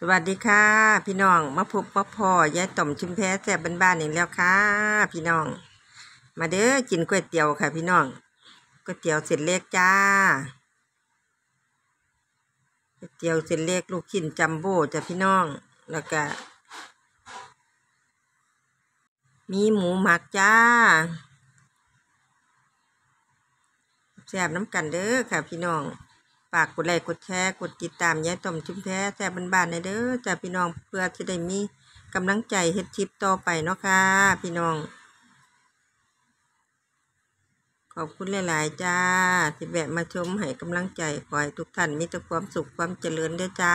สวัสดีค่ะ พี่น้อง มาพบมาพอยายต่อมชุมแพ้แซ่บบ้านๆอีกแล้วค่ะ พี่น้อง มาเด้อกินก๋วยเตี๋ยวค่ะ พี่น้องก๋วยเตี๋ยวเสร็จเล็กจ้าก๋วยเตี๋ยวเสร็จเล็กลูกชิ้นจัมโบ้จ้ะพี่น้องแล้วก็ มีหมูหมักจ้าแซ่บน้ำกันเด้อค่ะ พี่น้องฝากกดไลค์กดแชร์กดติดตามยายต่อมชุมแพ้แซ่บบานๆในเด้อจ้า พี่น้องเพื่อจะได้มีกำลังใจเฮ็ดคลิปต่อไปเนาะค่ะ พี่น้อง ขอบคุณหลายๆ จ้า ที่แวะมาชมให้กำลังใจ ขอให้ทุกท่านมีแต่ความสุขความเจริญด้วยจ้า